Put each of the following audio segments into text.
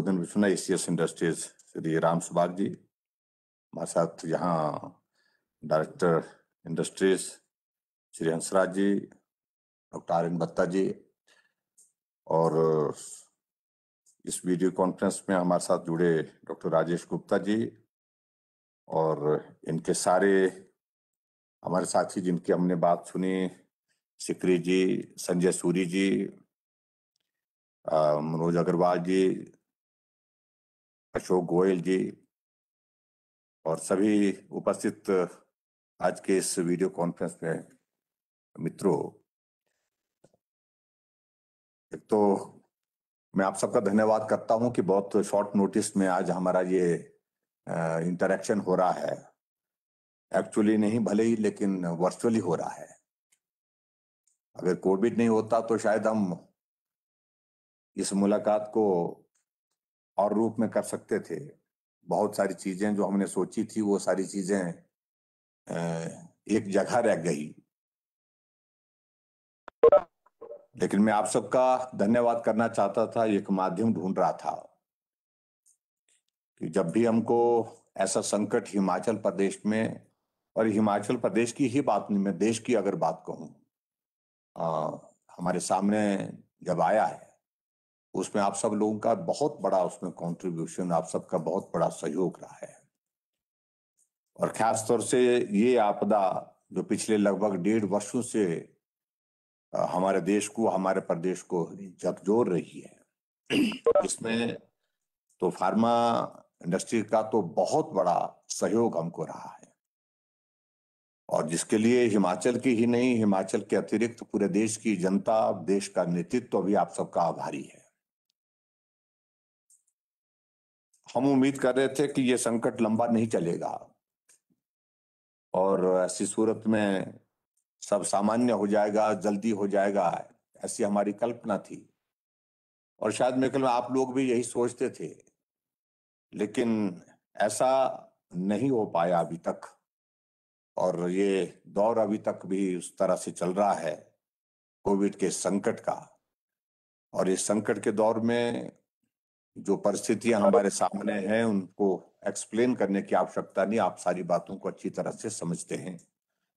उदन विश्वना ACS industries Shri Ram Subhag ji हमारे साथ यहाँ director industries Shri Hansraj ji doctor R N Batta ji और इस वीडियो कॉन्फ्रेंस में हमारे साथ जुड़े डॉक्टर राजेश गुप्ता जी और इनके सारे हमारे साथी जिनकी हमने बात सुनी सिकरी जी संजय सूरी जी मनोज अग्रवाल जी अशोक गोयल जी और सभी उपस्थित आज के इस वीडियो कॉन्फ्रेंस में मित्रों एक तो मैं आप सबका धन्यवाद करता हूं कि बहुत शॉर्ट नोटिस में आज हमारा ये इंटरेक्शन हो रहा है एक्चुअली नहीं भले ही लेकिन वर्चुअली हो रहा है अगर कोविड नहीं होता तो शायद हम इस मुलाकात को और रूप में कर सकते थे बहुत सारी चीजें जो हमने सोची थी वो सारी चीजें एक जगह रह गई लेकिन मैं आप सबका धन्यवाद करना चाहता था एक माध्यम ढूंढ रहा था कि जब भी हमको ऐसा संकट हिमाचल प्रदेश में और हिमाचल प्रदेश की ही बात नहीं मैं देश की अगर बात कहूं हमारे सामने जब आया है उसमें आप सब लोगों का बहुत बड़ा उसमें कंट्रीब्यूशन आप सबका बहुत बड़ा सहयोग रहा है और खास तौर से ये आपदा जो पिछले लगभग डेढ़ वर्षों से हमारे देश को हमारे प्रदेश को झकझोर रही है इसमें तो फार्मा इंडस्ट्री का तो बहुत बड़ा सहयोग हमको रहा है और जिसके लिए हिमाचल की ही नहीं हिमाचल के अतिरिक्त पूरे देश की जनता देश का नेतृत्व तो भी आप सबका आभारी है हम उम्मीद कर रहे थे कि ये संकट लंबा नहीं चलेगा और ऐसी सूरत में सब सामान्य हो जाएगा जल्दी हो जाएगा ऐसी हमारी कल्पना थी और शायद मेरे ख्याल में आप लोग भी यही सोचते थे लेकिन ऐसा नहीं हो पाया अभी तक और ये दौर अभी तक भी उस तरह से चल रहा है कोविड के संकट का और इस संकट के दौर में जो परिस्थितियां हमारे सामने हैं उनको एक्सप्लेन करने की आवश्यकता नहीं आप सारी बातों को अच्छी तरह से समझते हैं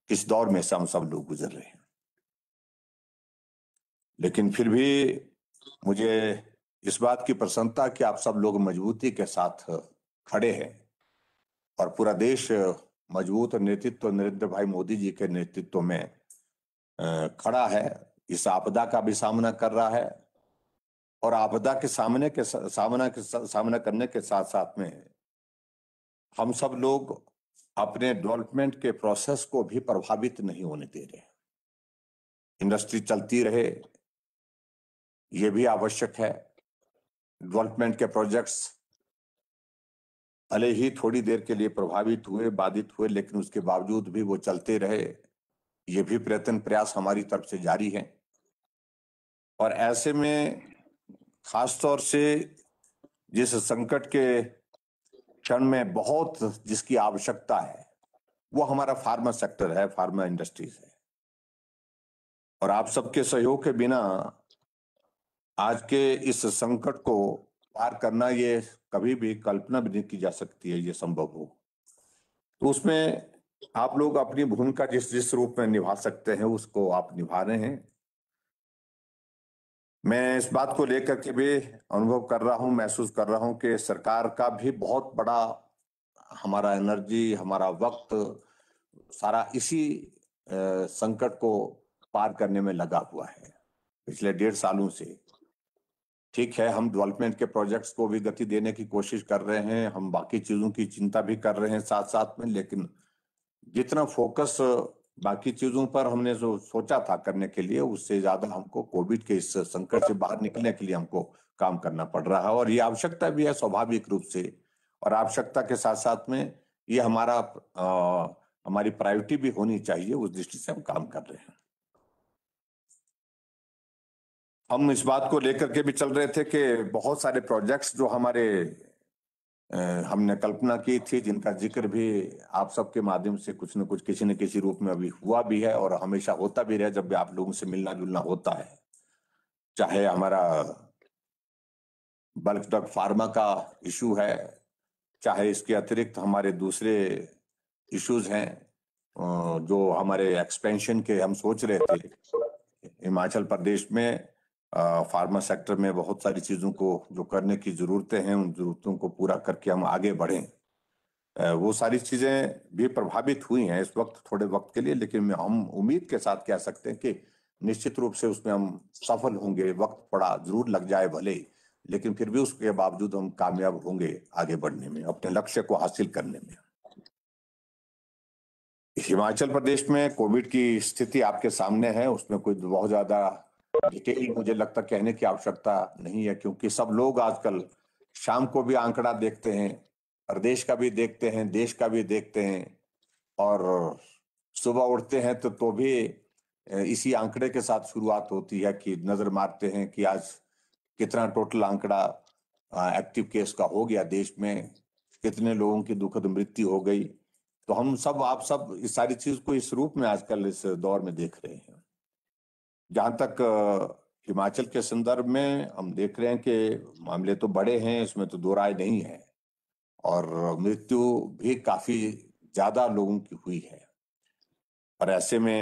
किस दौर में से हम सब लोग गुजर रहे हैं लेकिन फिर भी मुझे इस बात की प्रसन्नता कि आप सब लोग मजबूती के साथ खड़े हैं और पूरा देश मजबूत नेतृत्व नरेंद्र भाई मोदी जी के नेतृत्व में खड़ा है इस आपदा का भी सामना कर रहा है और आपदा के सामने के सामना के सामना करने के साथ साथ में हम सब लोग अपने डेवलपमेंट के प्रोसेस को भी प्रभावित नहीं होने दे रहे इंडस्ट्री चलती रहे ये भी आवश्यक है डेवलपमेंट के प्रोजेक्ट्स भले ही थोड़ी देर के लिए प्रभावित हुए बाधित हुए लेकिन उसके बावजूद भी वो चलते रहे ये भी प्रयत्न प्रयास हमारी तरफ से जारी है और ऐसे में खासतौर से जिस संकट के क्षण में बहुत जिसकी आवश्यकता है वो हमारा फार्मा सेक्टर है फार्मा इंडस्ट्रीज है और आप सबके सहयोग के बिना आज के इस संकट को पार करना ये कभी भी कल्पना भी नहीं की जा सकती है ये संभव हो तो उसमें आप लोग अपनी भूमिका जिस जिस रूप में निभा सकते हैं उसको आप निभा रहे हैं मैं इस बात को लेकर के भी अनुभव कर रहा हूं महसूस कर रहा हूं कि सरकार का भी बहुत बड़ा हमारा एनर्जी हमारा वक्त सारा इसी संकट को पार करने में लगा हुआ है पिछले डेढ़ सालों से ठीक है हम डेवलपमेंट के प्रोजेक्ट्स को भी गति देने की कोशिश कर रहे हैं हम बाकी चीजों की चिंता भी कर रहे हैं साथ साथ में लेकिन जितना फोकस बाकी चीजों पर हमने जो सोचा था करने के लिए उससे ज्यादा हमको कोविड के इस संकट से बाहर निकलने के लिए हमको काम करना पड़ रहा है और ये आवश्यकता भी है स्वाभाविक रूप से और आवश्यकता के साथ साथ में ये हमारा आ, हमारी प्रायोरिटी भी होनी चाहिए उस दृष्टि से हम काम कर रहे हैं हम इस बात को लेकर के भी चल रहे थे कि बहुत सारे प्रोजेक्ट्स जो हमारे हमने कल्पना की थी जिनका जिक्र भी आप सबके माध्यम से कुछ न कुछ किसी न किसी रूप में अभी हुआ भी है और हमेशा होता भी रहे जब भी आप लोगों से मिलना जुलना होता है चाहे हमारा बल्क ड्रग फार्मा का इशू है चाहे इसके अतिरिक्त हमारे दूसरे इश्यूज हैं जो हमारे एक्सपेंशन के हम सोच रहे थे हिमाचल प्रदेश में फार्मा सेक्टर में बहुत सारी चीज़ों को जो करने की ज़रूरतें हैं उन ज़रूरतों को पूरा करके हम आगे बढ़े वो सारी चीज़ें भी प्रभावित हुई हैं इस वक्त थोड़े वक्त के लिए लेकिन हम उम्मीद के साथ कह सकते हैं कि निश्चित रूप से उसमें हम सफल होंगे वक्त पड़ा जरूर लग जाए भले लेकिन फिर भी उसके बावजूद हम कामयाब होंगे आगे बढ़ने में अपने लक्ष्य को हासिल करने में हिमाचल प्रदेश में कोविड की स्थिति आपके सामने है उसमें कोई बहुत ज्यादा डिटेल मुझे लगता कहने की आवश्यकता नहीं है क्योंकि सब लोग आजकल शाम को भी आंकड़ा देखते हैं प्रदेश का भी देखते हैं देश का भी देखते हैं और सुबह उठते हैं तो तो भी इसी आंकड़े के साथ शुरुआत होती है कि नजर मारते हैं कि आज कितना टोटल आंकड़ा एक्टिव केस का हो गया देश में कितने लोगों की दुखद मृत्यु हो गई तो हम सब आप सब इस सारी चीज को इस रूप में आजकल इस दौर में देख रहे हैं जहाँ तक हिमाचल के संदर्भ में हम देख रहे हैं कि मामले तो बड़े हैं इसमें तो दो राय नहीं है और मृत्यु भी काफी ज्यादा लोगों की हुई है और ऐसे में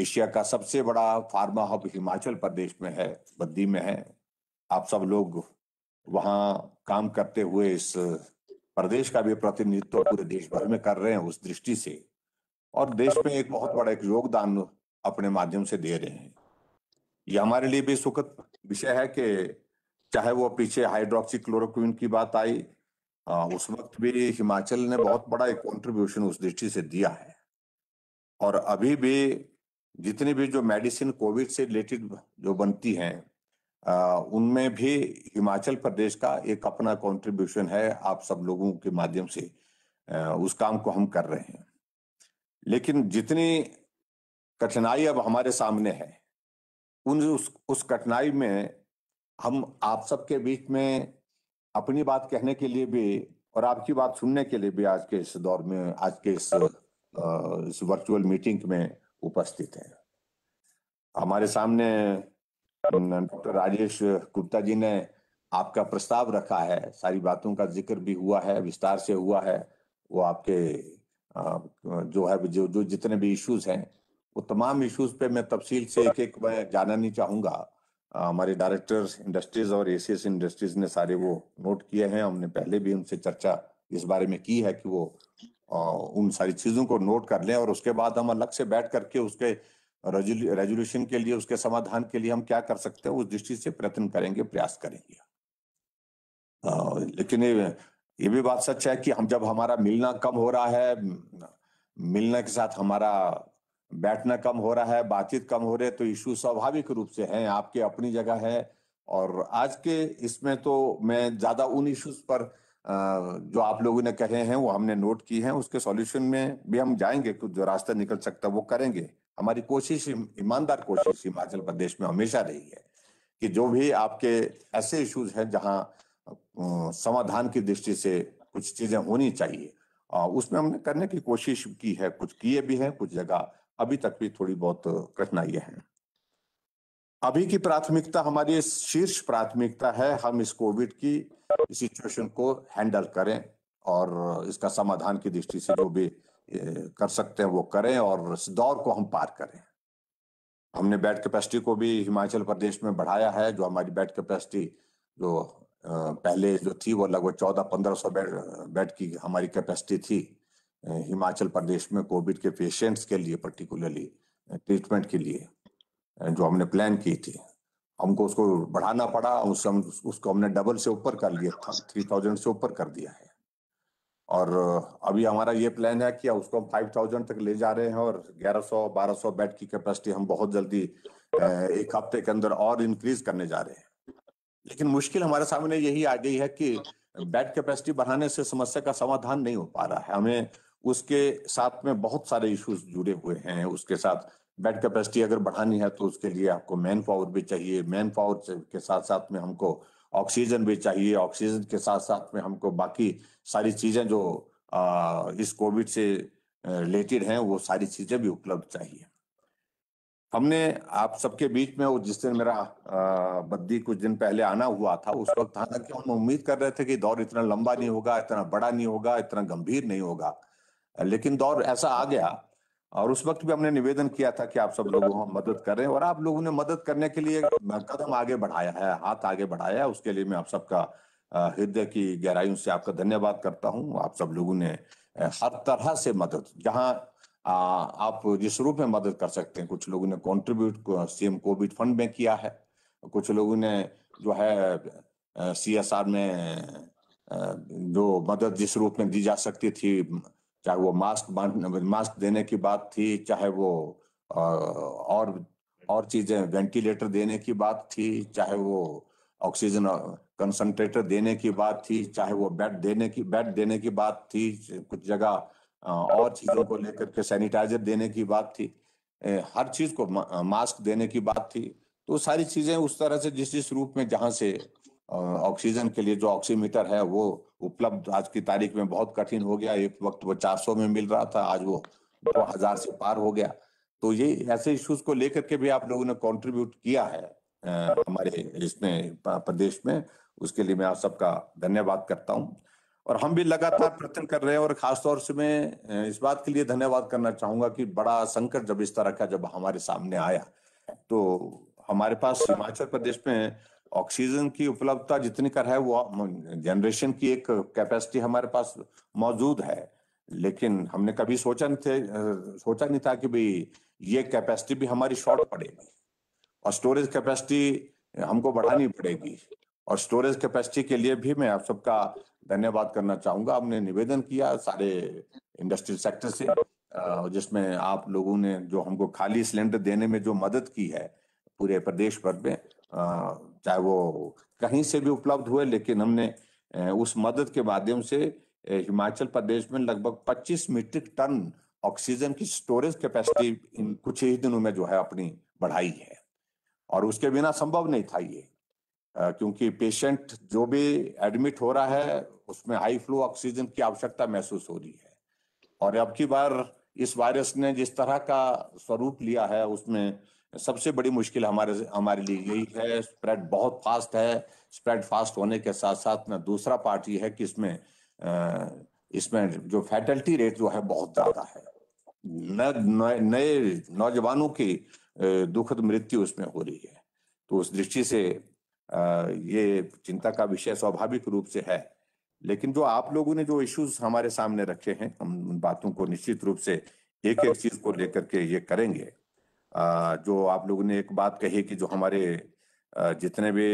एशिया का सबसे बड़ा फार्मा हब हिमाचल प्रदेश में है बद्दी में है आप सब लोग वहाँ काम करते हुए इस प्रदेश का भी प्रतिनिधित्व पूरे देश भर में कर रहे हैं उस दृष्टि से और देश में एक बहुत बड़ा एक योगदान अपने माध्यम से दे रहे हैं ये हमारे लिए भी सुखद विषय है कि चाहे वो पीछे हाइड्रोक्सी क्लोरोक्विन की बात आई उस वक्त भी हिमाचल ने बहुत बड़ा एक कंट्रीब्यूशन उस दृष्टि से दिया है और अभी भी जितनी भी जो मेडिसिन कोविड से रिलेटेड जो बनती हैं उनमें भी हिमाचल प्रदेश का एक अपना कंट्रीब्यूशन है आप सब लोगों के माध्यम से आ, उस काम को हम कर रहे हैं लेकिन जितनी कठिनाई अब हमारे सामने है उन उस उस कठिनाई में हम आप सबके बीच में अपनी बात कहने के लिए भी और आपकी बात सुनने के लिए भी आज के इस दौर में आज के इस, इस वर्चुअल मीटिंग में उपस्थित हैं हमारे सामने डॉक्टर राजेश गुप्ता जी ने आपका प्रस्ताव रखा है सारी बातों का जिक्र भी हुआ है विस्तार से हुआ है वो आपके जो है जो जो जितने भी इश्यूज हैं वो तमाम इश्यूज पे मैं तफसील से एक एक मैं जाना नहीं चाहूंगा हमारे डायरेक्टर इंडस्ट्रीज और एसीएस इंडस्ट्रीज ने सारे वो नोट किए हैं हमने पहले भी उनसे चर्चा इस बारे में की है कि वो आ, उन सारी चीजों को नोट कर लें और उसके बाद हम अलग से बैठ करके उसके रेजोल्यूशन के लिए उसके समाधान के लिए हम क्या कर सकते हैं उस दृष्टि से प्रयत्न करेंगे प्रयास करेंगे आ, लेकिन ये, ये भी बात सच है कि हम जब हमारा मिलना कम हो रहा है मिलने के साथ हमारा बैठना कम हो रहा है बातचीत कम हो रही है तो इशू स्वाभाविक रूप से हैं आपके अपनी जगह है और आज के इसमें तो मैं ज्यादा उन इश्यूज पर जो आप लोगों ने कहे हैं वो हमने नोट किए हैं उसके सॉल्यूशन में भी हम जाएंगे कुछ जो रास्ता निकल सकता है वो करेंगे हमारी कोशिश ईमानदार कोशिश हिमाचल प्रदेश में हमेशा रही है कि जो भी आपके ऐसे इश्यूज हैं जहां समाधान की दृष्टि से कुछ चीजें होनी चाहिए उसमें हमने करने की कोशिश की है कुछ किए भी हैं कुछ जगह अभी तक भी थोड़ी बहुत कठिनाइयां हैं अभी की प्राथमिकता हमारी शीर्ष प्राथमिकता है हम इस कोविड की सिचुएशन को हैंडल करें और इसका समाधान की दृष्टि से जो भी कर सकते हैं वो करें और इस दौर को हम पार करें हमने बेड कैपेसिटी को भी हिमाचल प्रदेश में बढ़ाया है जो हमारी बेड कैपेसिटी जो पहले जो थी वो लगभग चौदह पंद्रह सौ बेड बेड की हमारी कैपेसिटी थी हिमाचल प्रदेश में कोविड के पेशेंट्स के लिए पर्टिकुलरली ट्रीटमेंट के लिए जो हमने प्लान की थी हमको उसको बढ़ाना पड़ा उस हम उसको हमने डबल से ऊपर कर लिया था थ्री थाउजेंड से ऊपर कर दिया है और अभी हमारा ये प्लान है कि उसको हम फाइव थाउजेंड तक ले जा रहे हैं और ग्यारह सौ बारह सौ बेड की कैपेसिटी हम बहुत जल्दी एक हफ्ते के अंदर और इंक्रीज करने जा रहे हैं लेकिन मुश्किल हमारे सामने यही आ गई है कि बेड कैपेसिटी बढ़ाने से समस्या का समाधान नहीं हो पा रहा है हमें उसके साथ में बहुत सारे इश्यूज जुड़े हुए हैं उसके साथ बेड कैपेसिटी अगर बढ़ानी है तो उसके लिए आपको मैन पावर भी चाहिए मैन पावर के साथ साथ में हमको ऑक्सीजन भी चाहिए ऑक्सीजन के साथ साथ में हमको बाकी सारी चीजें जो आ, इस कोविड से रिलेटेड हैं वो सारी चीजें भी उपलब्ध चाहिए हमने आप सबके बीच में वो जिस दिन मेरा आ, बद्दी कुछ दिन पहले आना हुआ था उस वक्त हालांकि हम उम्मीद कर रहे थे कि दौर इतना लंबा नहीं होगा इतना बड़ा नहीं होगा इतना गंभीर नहीं होगा लेकिन दौर ऐसा आ गया और उस वक्त भी हमने निवेदन किया था कि आप सब लोगों को हम मदद करें और आप लोगों ने मदद करने के लिए कदम आगे बढ़ाया है हाथ आगे बढ़ाया है उसके लिए मैं आप सबका हृदय की गहराइयों से आपका धन्यवाद करता हूँ आप सब लोगों ने हर तरह से मदद जहाँ आप जिस रूप में मदद कर सकते हैं कुछ लोगों ने कॉन्ट्रीब्यूट सीएम कोविड फंड में किया है कुछ लोगों ने जो है सी में जो मदद जिस रूप में दी जा सकती थी चाहे वो मास्क मास्क देने की बात थी चाहे वो और और चीजें वेंटिलेटर देने की बात थी चाहे वो ऑक्सीजन कंसंट्रेटर देने की बात थी चाहे वो बेड देने की बेड देने की बात थी कुछ जगह और चीजों को लेकर के सैनिटाइजर देने की बात थी हर चीज को मास्क देने की बात थी तो सारी चीजें उस तरह से जिस जिस रूप में जहां से ऑक्सीजन के लिए जो ऑक्सीमीटर है वो उपलब्ध आज की तारीख में बहुत कठिन हो गया एक वक्त वो सौ में मिल रहा था आज वो दो हजार से पार हो गया तो ये ऐसे इश्यूज को लेकर के भी आप लोगों ने कंट्रीब्यूट किया है आ, हमारे इसमें प्रदेश में उसके लिए मैं आप सबका धन्यवाद करता हूँ और हम भी लगातार प्रयत्न कर रहे हैं और खासतौर से मैं इस बात के लिए धन्यवाद करना चाहूंगा कि बड़ा संकट जब इस तरह का जब हमारे सामने आया तो हमारे पास हिमाचल प्रदेश में ऑक्सीजन की उपलब्धता जितनी कर है वो जनरेशन की एक कैपेसिटी हमारे पास मौजूद है लेकिन हमने कभी सोचा नहीं थे सोचा नहीं था कि भाई ये कैपेसिटी भी हमारी शॉर्ट पड़ेगी और स्टोरेज कैपेसिटी हमको बढ़ानी पड़ेगी और स्टोरेज कैपेसिटी के लिए भी मैं आप सबका धन्यवाद करना चाहूंगा आपने निवेदन किया सारे इंडस्ट्रियल सेक्टर से जिसमें आप लोगों ने जो हमको खाली सिलेंडर देने में जो मदद की है पूरे प्रदेश भर में चाहे वो कहीं से भी उपलब्ध हुए लेकिन हमने उस मदद के माध्यम से हिमाचल प्रदेश में लगभग 25 मीट्रिक टन ऑक्सीजन की स्टोरेज कैपेसिटी इन कुछ ही दिनों में जो है अपनी बढ़ाई है और उसके बिना संभव नहीं था ये क्योंकि पेशेंट जो भी एडमिट हो रहा है उसमें हाई फ्लो ऑक्सीजन की आवश्यकता महसूस हो रही है और अब की बार इस वायरस ने जिस तरह का स्वरूप लिया है उसमें सबसे बड़ी मुश्किल हमारे हमारे लिए यही है स्प्रेड बहुत फास्ट है स्प्रेड फास्ट होने के साथ साथ ना दूसरा पार्ट ये है कि इसमें इसमें जो फैटल्टी रेट जो है बहुत ज्यादा है नए नौजवानों की दुखद मृत्यु उसमें हो रही है तो उस दृष्टि से ये चिंता का विषय स्वाभाविक रूप से है लेकिन जो आप लोगों ने जो इश्यूज हमारे सामने रखे हैं हम उन बातों को निश्चित रूप से एक एक चीज को लेकर के ये करेंगे जो आप लोगों ने एक बात कही कि जो हमारे जितने भी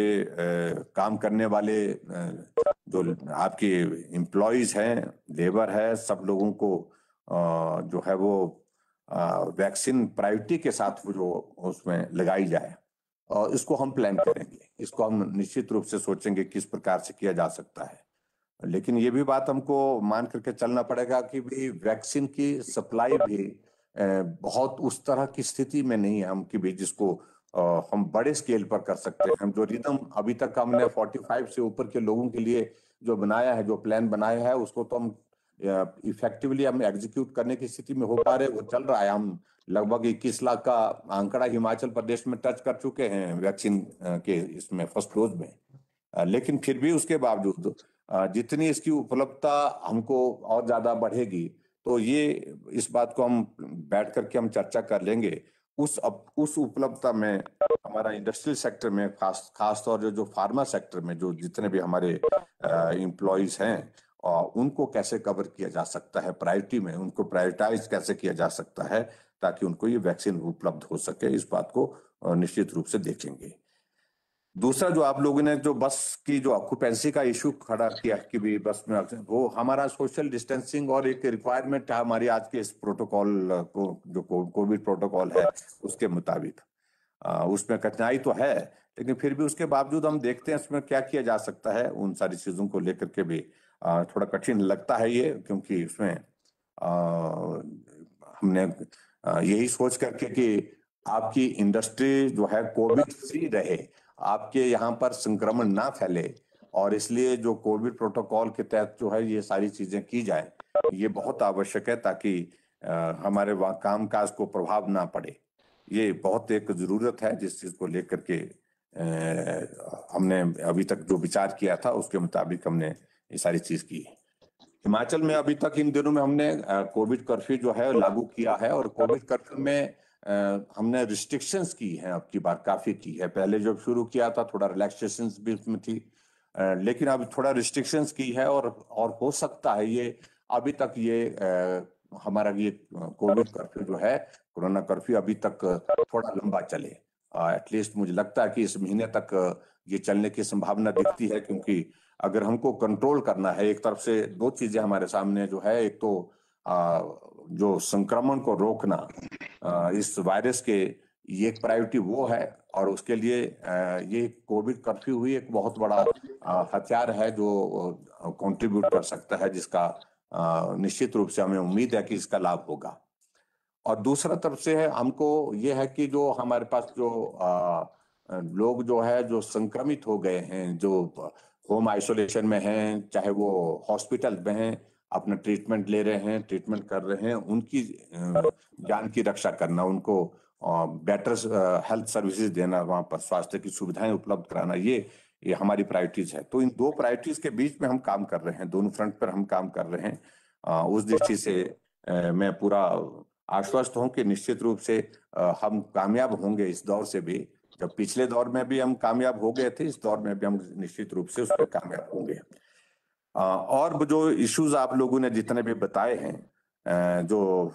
काम करने वाले जो आपके एम्प्लॉयज हैं लेबर है सब लोगों को जो है वो वैक्सीन प्रायोरिटी के साथ जो उसमें लगाई जाए और इसको हम प्लान करेंगे इसको हम निश्चित रूप से सोचेंगे किस प्रकार से किया जा सकता है लेकिन ये भी बात हमको मान करके चलना पड़ेगा कि भी वैक्सीन की सप्लाई भी बहुत उस तरह की स्थिति में नहीं है हम कि भाई जिसको हम बड़े स्केल पर कर सकते हैं हम जो रिदम अभी तक हमने 45 से ऊपर के लोगों के लिए जो बनाया है जो प्लान बनाया है उसको तो हम इफेक्टिवली हम एग्जीक्यूट करने की स्थिति में हो पा रहे वो चल रहा है हम लगभग इक्कीस लाख का आंकड़ा हिमाचल प्रदेश में टच कर चुके हैं वैक्सीन के इसमें फर्स्ट डोज में लेकिन फिर भी उसके बावजूद जितनी इसकी उपलब्धता हमको और ज्यादा बढ़ेगी तो ये इस बात को हम बैठ करके हम चर्चा कर लेंगे उस अप, उस उपलब्धता में हमारा इंडस्ट्रियल सेक्टर में खास खास तौर जो जो फार्मा सेक्टर में जो जितने भी हमारे इम्प्लॉयज हैं और उनको कैसे कवर किया जा सकता है प्रायोरिटी में उनको प्रायोरिटाइज कैसे किया जा सकता है ताकि उनको ये वैक्सीन उपलब्ध हो सके इस बात को निश्चित रूप से देखेंगे दूसरा जो आप लोगों ने जो बस की जो ऑक्यूपेंसी का इशू खड़ा किया कि भी बस में वो हमारा सोशल डिस्टेंसिंग और एक रिक्वायरमेंट है हमारी आज के इस प्रोटोकॉल को जो कोविड प्रोटोकॉल है उसके मुताबिक उसमें कठिनाई तो है लेकिन फिर भी उसके बावजूद हम देखते हैं उसमें क्या किया जा सकता है उन सारी चीजों को लेकर के भी थोड़ा कठिन लगता है ये क्योंकि उसमें हमने यही सोच करके कि आपकी इंडस्ट्री जो है कोविड फ्री रहे आपके यहाँ पर संक्रमण ना फैले और इसलिए जो कोविड प्रोटोकॉल के तहत जो है ये सारी चीजें की जाए ये बहुत आवश्यक है ताकि हमारे काम काज को प्रभाव ना पड़े ये बहुत एक जरूरत है जिस चीज को लेकर के हमने अभी तक जो विचार किया था उसके मुताबिक हमने ये सारी चीज की हिमाचल में अभी तक इन दिनों में हमने कोविड कर्फ्यू जो है लागू किया है और कोविड कर्फ्यू में हमने रिस्ट्रिक्शंस की हैं अब की बार काफ़ी की है पहले जब शुरू किया था थोड़ा रिलैक्सेशन भी उसमें थी लेकिन अब थोड़ा रिस्ट्रिक्शंस की है और और हो सकता है ये अभी तक ये हमारा ये कोविड कर्फ्यू जो है कोरोना कर्फ्यू अभी तक थोड़ा लंबा चले एटलीस्ट मुझे लगता है कि इस महीने तक ये चलने की संभावना दिखती है क्योंकि अगर हमको कंट्रोल करना है एक तरफ से दो चीजें हमारे सामने जो है एक तो जो संक्रमण को रोकना इस वायरस के ये एक प्रायोरिटी वो है और उसके लिए ये कोविड कर्फ्यू हुई एक बहुत बड़ा हथियार है जो कंट्रीब्यूट कर सकता है जिसका निश्चित रूप से हमें उम्मीद है कि इसका लाभ होगा और दूसरा तरफ से है हमको ये है कि जो हमारे पास जो लोग जो है जो संक्रमित हो गए हैं जो होम आइसोलेशन में हैं चाहे वो हॉस्पिटल में हैं अपना ट्रीटमेंट ले रहे हैं ट्रीटमेंट कर रहे हैं उनकी जान की रक्षा करना उनको बेटर हेल्थ सर्विसेज देना वहाँ पर स्वास्थ्य की सुविधाएं उपलब्ध कराना ये ये हमारी प्रायोरिटीज है तो इन दो प्रायोरिटीज के बीच में हम काम कर रहे हैं दोनों फ्रंट पर हम काम कर रहे हैं उस दृष्टि से मैं पूरा आश्वस्त हूं कि निश्चित रूप से हम कामयाब होंगे इस दौर से भी जब पिछले दौर में भी हम कामयाब हो गए थे इस दौर में भी हम निश्चित रूप से उस पर कामयाब होंगे और जो इश्यूज आप लोगों ने जितने भी बताए हैं जो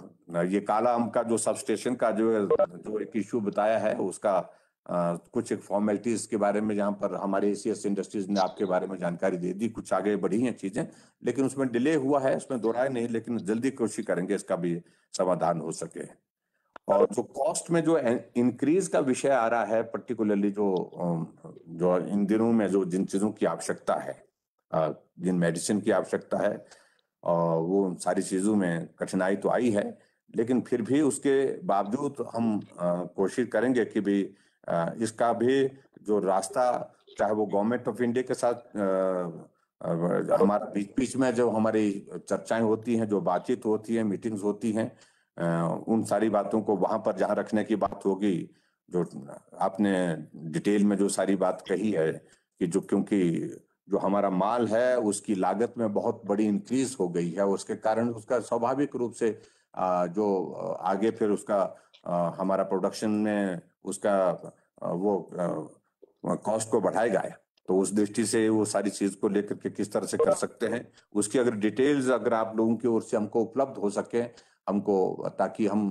ये काला अम का जो सबस्टेशन का जो जो एक इशू बताया है उसका कुछ एक फॉर्मेलिटीज के बारे में जहाँ पर हमारे एसीएस इंडस्ट्रीज ने आपके बारे में जानकारी दे दी कुछ आगे बढ़ी हैं चीजें लेकिन उसमें डिले हुआ है उसमें दोहराए नहीं लेकिन जल्दी कोशिश करेंगे इसका भी समाधान हो सके और जो कॉस्ट में जो इंक्रीज का विषय आ रहा है पर्टिकुलरली जो जो इन दिनों में जो जिन चीजों की आवश्यकता है जिन मेडिसिन की आवश्यकता है और वो सारी चीज़ों में कठिनाई तो आई है लेकिन फिर भी उसके बावजूद हम कोशिश करेंगे कि भी इसका भी जो रास्ता चाहे वो गवर्नमेंट ऑफ इंडिया के साथ हमारा बीच बीच में जो हमारी चर्चाएं होती हैं जो बातचीत होती है मीटिंग्स होती हैं उन सारी बातों को वहां पर जहां रखने की बात होगी जो आपने डिटेल में जो सारी बात कही है कि जो क्योंकि जो हमारा माल है उसकी लागत में बहुत बड़ी इंक्रीज हो गई है उसके कारण उसका स्वाभाविक रूप से जो आगे फिर उसका हमारा प्रोडक्शन में उसका वो कॉस्ट को बढ़ाएगा तो उस दृष्टि से वो सारी चीज को लेकर के किस तरह से कर सकते हैं उसकी अगर डिटेल्स अगर आप लोगों की ओर से हमको उपलब्ध हो सके हमको ताकि हम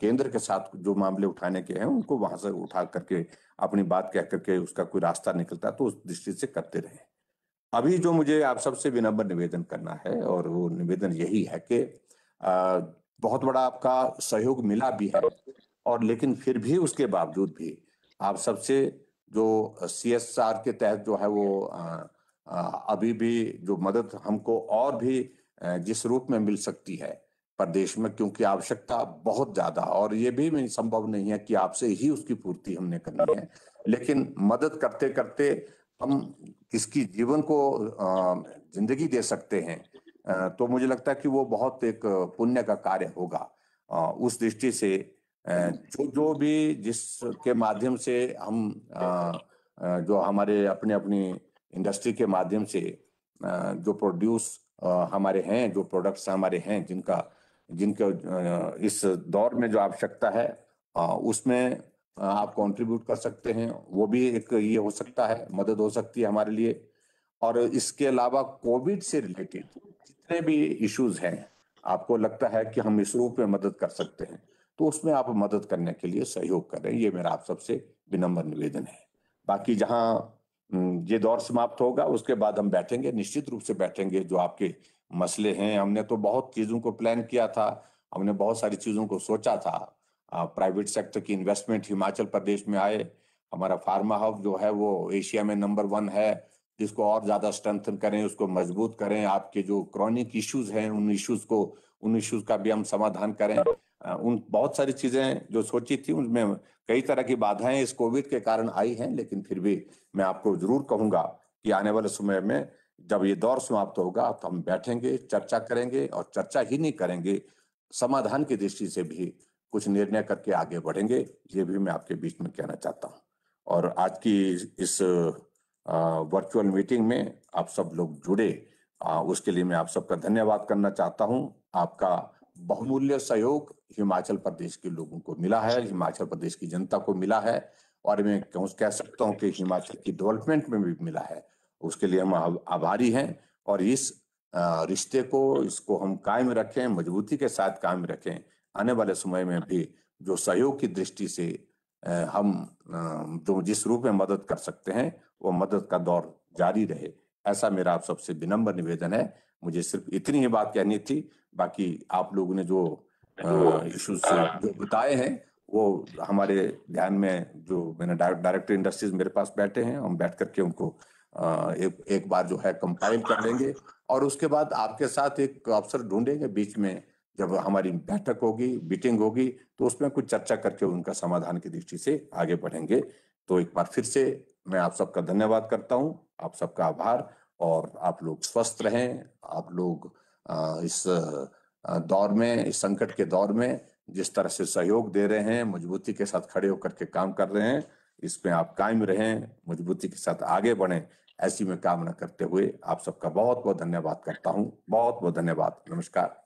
केंद्र के साथ जो मामले उठाने के हैं उनको वहां से उठा करके अपनी बात कह करके उसका कोई रास्ता निकलता तो उस दृष्टि से करते रहें अभी जो मुझे आप सबसे विनम्र निवेदन करना है और वो निवेदन यही है कि बहुत बड़ा आपका सहयोग मिला भी है और लेकिन फिर भी उसके बावजूद भी आप सबसे जो सी एस आर के तहत जो है वो अभी भी जो मदद हमको और भी जिस रूप में मिल सकती है प्रदेश में क्योंकि आवश्यकता बहुत ज्यादा और ये भी संभव नहीं है कि आपसे ही उसकी पूर्ति हमने करनी है लेकिन मदद करते करते हम किसकी जीवन को जिंदगी दे सकते हैं तो मुझे लगता है कि वो बहुत एक पुण्य का कार्य होगा उस दृष्टि से जो जो भी जिसके माध्यम से हम जो हमारे अपने अपनी इंडस्ट्री के माध्यम से जो प्रोड्यूस हमारे हैं जो प्रोडक्ट्स हमारे हैं जिनका जिनके इस दौर में जो आवश्यकता है उसमें आप कंट्रीब्यूट कर सकते हैं वो भी एक ये हो सकता है मदद हो सकती है हमारे लिए और इसके अलावा कोविड से रिलेटेड जितने भी इश्यूज हैं आपको लगता है कि हम इस रूप में मदद कर सकते हैं तो उसमें आप मदद करने के लिए सहयोग करें ये मेरा आप सबसे विनम्र निवेदन है बाकी जहाँ ये दौर समाप्त होगा उसके बाद हम बैठेंगे निश्चित रूप से बैठेंगे जो आपके मसले हैं हमने तो बहुत चीज़ों को प्लान किया था हमने बहुत सारी चीज़ों को सोचा था प्राइवेट सेक्टर की इन्वेस्टमेंट हिमाचल प्रदेश में आए हमारा फार्मा हब जो है वो एशिया में नंबर वन है जिसको और ज्यादा स्ट्रेंथन करें उसको मजबूत करें आपके जो क्रॉनिक इश्यूज हैं उन इश्यूज को उन इश्यूज का भी हम समाधान करें उन बहुत सारी चीजें जो सोची थी उनमें कई तरह की बाधाएं इस कोविड के कारण आई हैं लेकिन फिर भी मैं आपको जरूर कहूंगा कि आने वाले समय में जब ये दौर समाप्त होगा तो हम बैठेंगे चर्चा करेंगे और चर्चा ही नहीं करेंगे समाधान की दृष्टि से भी कुछ निर्णय करके आगे बढ़ेंगे ये भी मैं आपके बीच में कहना चाहता हूँ और आज की इस वर्चुअल मीटिंग में आप सब लोग जुड़े आ, उसके लिए मैं आप सबका धन्यवाद करना चाहता हूँ आपका बहुमूल्य सहयोग हिमाचल प्रदेश के लोगों को मिला है हिमाचल प्रदेश की जनता को मिला है और मैं क्यों कह सकता हूँ कि हिमाचल की डेवलपमेंट में भी मिला है उसके लिए हम आभारी हैं और इस रिश्ते को इसको हम कायम रखें मजबूती के साथ कायम रखें आने वाले समय में भी जो सहयोग की दृष्टि से हम जो जिस रूप में मदद कर सकते हैं वो मदद का दौर जारी रहे ऐसा मेरा आप सबसे विनम्र निवेदन है मुझे सिर्फ इतनी ही बात कहनी थी बाकी आप लोगों ने जो इशूज तो- हाँ। जो बताए हैं वो हमारे ध्यान में जो मैंने डायरेक्टर इंडस्ट्रीज मेरे पास बैठे हैं हम बैठ करके उनको एक एक बार जो है कंपाइल कर लेंगे और उसके बाद आपके साथ एक अवसर ढूंढेंगे बीच में जब हमारी बैठक होगी मीटिंग होगी तो उसमें कुछ चर्चा करके उनका समाधान की दृष्टि से आगे बढ़ेंगे तो एक बार फिर से मैं आप सबका धन्यवाद करता हूं आप सबका आभार और आप लोग स्वस्थ रहें आप लोग इस दौर में इस संकट के दौर में जिस तरह से सहयोग दे रहे हैं मजबूती के साथ खड़े होकर के काम कर रहे हैं इसमें आप कायम रहें मजबूती के साथ आगे बढ़ें ऐसी में कामना करते हुए आप सबका बहुत बहुत धन्यवाद करता हूँ बहुत बहुत धन्यवाद नमस्कार